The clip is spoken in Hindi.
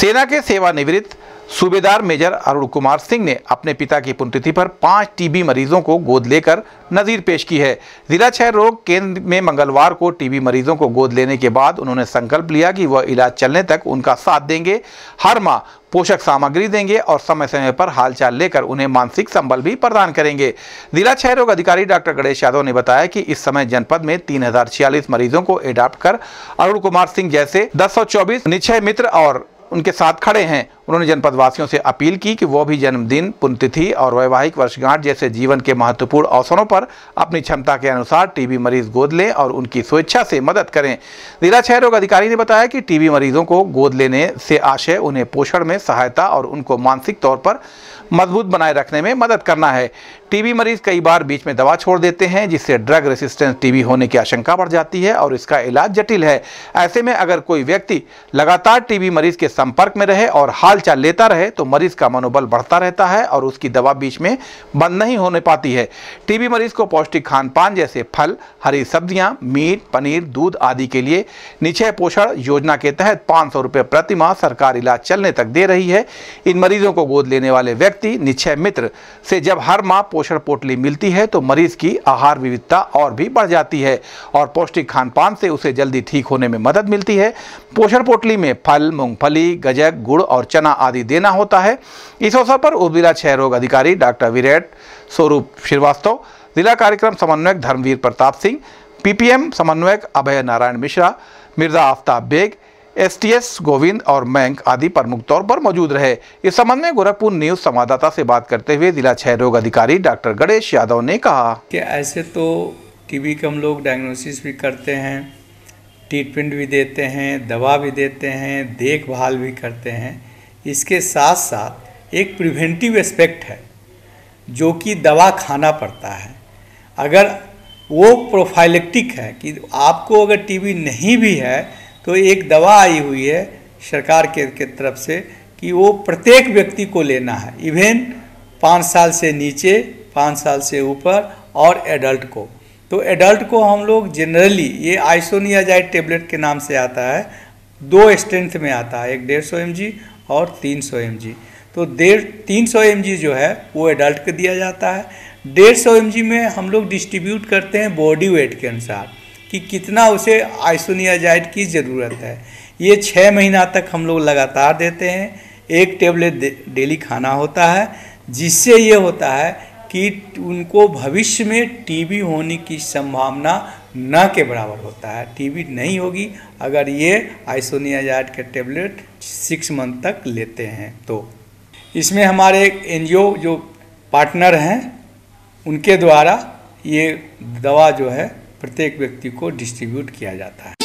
सेना के सेवानिवृत्त सूबेदार मेजर अरुण कुमार सिंह ने अपने पिता की पुण्यतिथि पर पांच टीबी मरीजों को गोद लेकर नज़ीर पेश की है जिला क्षय रोग केंद्र में मंगलवार को टीबी मरीजों को गोद लेने के बाद उन्होंने संकल्प लिया कि वह इलाज चलने तक उनका साथ देंगे हर माह पोषक सामग्री देंगे और समय समय पर हालचाल लेकर उन्हें मानसिक संबल भी प्रदान करेंगे जिला क्षय रोग अधिकारी डॉक्टर गणेश यादव ने बताया कि इस समय जनपद में तीन मरीजों को एडाप्ट कर अरुण कुमार सिंह जैसे दस निश्चय मित्र और उनके साथ खड़े हैं उन्होंने जनपदवासियों से अपील की कि वो भी जन्मदिन पुण्यतिथि और वैवाहिक वर्षगांठ जैसे जीवन के महत्वपूर्ण अवसरों पर अपनी क्षमता के अनुसार टीबी मरीज गोद लें और उनकी स्वेच्छा से मदद करें जिला क्षय रोग अधिकारी ने बताया कि टीबी मरीजों को गोद लेने से आशय उन्हें पोषण में सहायता और उनको मानसिक तौर पर मजबूत बनाए रखने में मदद करना है टीबी मरीज कई बार बीच में दवा छोड़ देते हैं जिससे ड्रग रेसिस्टेंस टीबी होने की आशंका बढ़ जाती है और इसका इलाज जटिल है ऐसे में अगर कोई व्यक्ति लगातार टीबी मरीज के संपर्क में रहे और हाल हालचाल लेता रहे तो मरीज का मनोबल बढ़ता रहता है और उसकी दवा बीच में बंद नहीं होने पाती है टीबी मरीज को पौष्टिक खान पान जैसे फल हरी सब्जियां मीट पनीर दूध आदि के लिए निचय पोषण योजना के तहत पाँच सौ रुपये प्रतिमाह सरकार इलाज चलने तक दे रही है इन मरीजों को गोद लेने वाले व्यक्ति निचय मित्र से जब हर माह पोषण पोटली मिलती है तो मरीज की आहार विविधता और भी बढ़ जाती है और पौष्टिक खान पान से उसे जल्दी ठीक होने में मदद मिलती है पोषण पोटली में फल मूंगफली गजक गुड़ और चना खाना आदि देना होता है इस अवसर पर उर्मिला क्षय रोग अधिकारी डॉक्टर विरेट स्वरूप श्रीवास्तव जिला कार्यक्रम समन्वयक धर्मवीर प्रताप सिंह पीपीएम समन्वयक अभय नारायण मिश्रा मिर्जा आफ्ताब बेग एसटीएस गोविंद और मैंक आदि प्रमुख तौर पर मौजूद रहे इस संबंध में गोरखपुर न्यूज संवाददाता से बात करते हुए जिला क्षय रोग अधिकारी डॉक्टर गणेश यादव ने कहा कि ऐसे तो टीबी के हम लोग डायग्नोसिस भी करते हैं ट्रीटमेंट भी देते हैं दवा भी देते हैं देखभाल भी करते हैं इसके साथ साथ एक प्रिवेंटिव एस्पेक्ट है जो कि दवा खाना पड़ता है अगर वो प्रोफाइलेक्टिक है कि आपको अगर टीबी नहीं भी है तो एक दवा आई हुई है सरकार के, के तरफ से कि वो प्रत्येक व्यक्ति को लेना है इवेन पाँच साल से नीचे पाँच साल से ऊपर और एडल्ट को तो एडल्ट को हम लोग जनरली ये आइसोनियाजाइड टेबलेट के नाम से आता है दो स्ट्रेंथ में आता है एक डेढ़ सौ एम और 300 एम तो डेढ़ तीन सौ एम जो है वो एडल्ट को दिया जाता है डेढ़ सौ एम में हम लोग डिस्ट्रीब्यूट करते हैं बॉडी वेट के अनुसार कि कितना उसे आइसोनियाजाइड की ज़रूरत है ये छः महीना तक हम लोग लगातार देते हैं एक टेबलेट डेली खाना होता है जिससे ये होता है कि उनको भविष्य में टीबी होने की संभावना न के बराबर होता है टीबी नहीं होगी अगर ये आइसोनियाजाइड के टेबलेट सिक्स मंथ तक लेते हैं तो इसमें हमारे एन जो पार्टनर हैं उनके द्वारा ये दवा जो है प्रत्येक व्यक्ति को डिस्ट्रीब्यूट किया जाता है